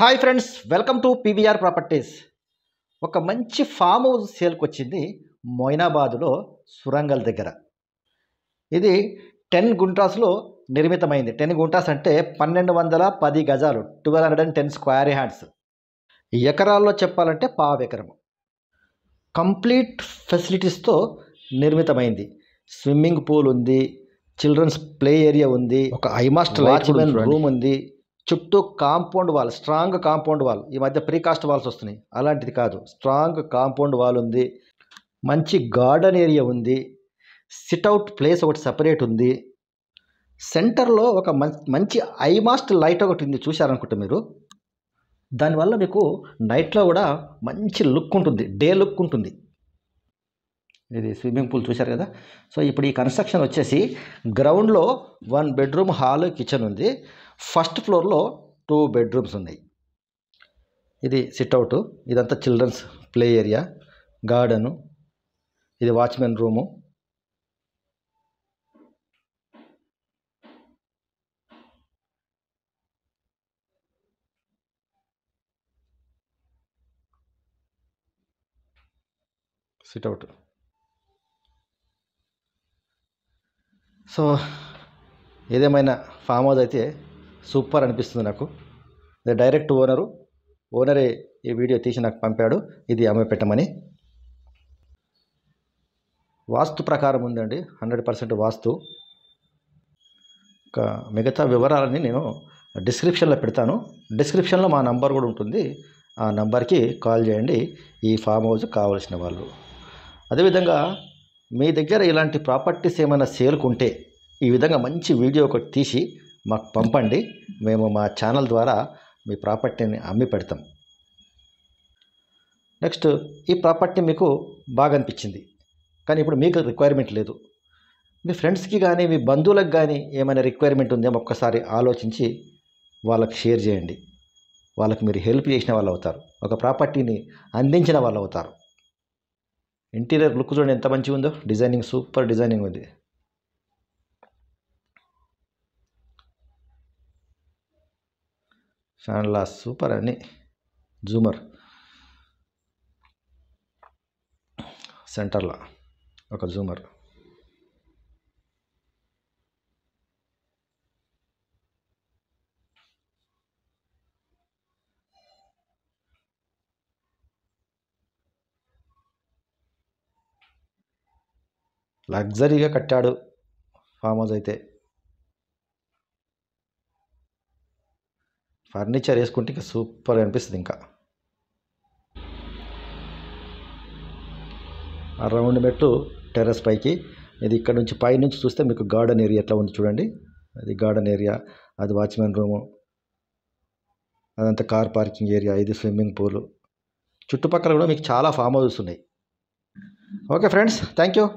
hi friends welcome to PVR properties ఒక మంచి farm house సేల్కి వచ్చింది మొయినాబాదులో సురంగల్ దగ్గర ఇది టెన్ గుంటాస్లో నిర్మితమైంది టెన్ గుంటాస్ అంటే పన్నెండు వందల పది గజాలు twelve hundred and ten square hands ఎకరాల్లో చెప్పాలంటే పావెకరము కంప్లీట్ ఫెసిలిటీస్తో నిర్మితమైంది స్విమ్మింగ్ పూల్ ఉంది చిల్డ్రన్స్ ప్లే ఏరియా ఉంది ఒక ఐమాస్టర్ వాచ్మెన్ రూమ్ ఉంది చుట్టూ compound wall strong compound wall ఈ మధ్య ప్రీకాస్ట్ వాల్స్ వస్తున్నాయి అలాంటిది కాదు స్ట్రాంగ్ కాంపౌండ్ వాల్ ఉంది మంచి గార్డెన్ ఏరియా ఉంది సిట్అవుట్ ప్లేస్ ఒకటి సపరేట్ ఉంది సెంటర్లో ఒక మంచి ఐమాస్ట్ లైట్ ఒకటి ఉంది చూశారనుకుంటే మీరు దానివల్ల మీకు నైట్లో కూడా మంచి లుక్ ఉంటుంది డే లుక్ ఉంటుంది ఇది స్విమ్మింగ్ పూల్ చూశారు కదా సో ఇప్పుడు ఈ కన్స్ట్రక్షన్ వచ్చేసి గ్రౌండ్లో వన్ బెడ్రూమ్ హాల్ కిచెన్ ఉంది ఫస్ట్ ఫ్లోర్లో టూ బెడ్రూమ్స్ ఉన్నాయి ఇది సిట్అవుట్ ఇదంతా చిల్డ్రన్స్ ప్లే ఏరియా గార్డెను ఇది వాచ్మెన్ రూము సిట్అవుట్ సో ఏదేమైనా ఫామ్ హౌస్ అయితే సూపర్ అనిపిస్తుంది నాకు డైరెక్ట్ ఓనరు ఓనరే ఈ వీడియో తీసి నాకు పంపాడు ఇది అమ్మ పెట్టమని వాస్తు ప్రకారం ఉందండి హండ్రెడ్ పర్సెంట్ వాస్తు ఇంకా మిగతా వివరాలని నేను డిస్క్రిప్షన్లో పెడతాను డిస్క్రిప్షన్లో మా నంబర్ కూడా ఉంటుంది ఆ నంబర్కి కాల్ చేయండి ఈ ఫామ్ హౌస్ కావలసిన వాళ్ళు అదేవిధంగా మీ దగ్గర ఇలాంటి ప్రాపర్టీస్ ఏమైనా సేల్కుంటే ఈ విధంగా మంచి వీడియో ఒకటి తీసి మాకు పంపండి మేము మా ఛానల్ ద్వారా మీ ప్రాపర్టీని అమ్మి పెడతాం నెక్స్ట్ ఈ ప్రాపర్టీ మీకు బాగా అనిపించింది కానీ ఇప్పుడు మీకు రిక్వైర్మెంట్ లేదు మీ ఫ్రెండ్స్కి కానీ మీ బంధువులకు కానీ ఏమైనా రిక్వైర్మెంట్ ఉందేమో ఒక్కసారి ఆలోచించి వాళ్ళకి షేర్ చేయండి వాళ్ళకి మీరు హెల్ప్ చేసిన వాళ్ళు అవుతారు ఒక ప్రాపర్టీని అందించిన వాళ్ళు అవుతారు ఇంటీరియర్ లుక్ చూడండి ఎంత మంచిగా ఉందో డిజైనింగ్ సూపర్ డిజైనింగ్ ఉంది షాన్లా సూపర్ అని జూమర్ సెంటర్లో ఒక జూమర్ లగ్జరీగా కట్టాడు ఫామ్ హౌస్ అయితే ఫర్నిచర్ వేసుకుంటే ఇంకా సూపర్ అనిపిస్తుంది ఇంకా ఆ రౌండ్ మెట్టు టెర్రస్ పైకి ఇది ఇక్కడ నుంచి పై నుంచి చూస్తే మీకు గార్డెన్ ఏరియా ఎట్లా ఉంది చూడండి అది గార్డెన్ ఏరియా అది వాచ్మెన్ రూము అదంతా కార్ పార్కింగ్ ఏరియా ఇది స్విమ్మింగ్ పూలు చుట్టుపక్కల కూడా మీకు చాలా ఫామ్ హౌస్ ఉన్నాయి ఓకే ఫ్రెండ్స్ థ్యాంక్ యూ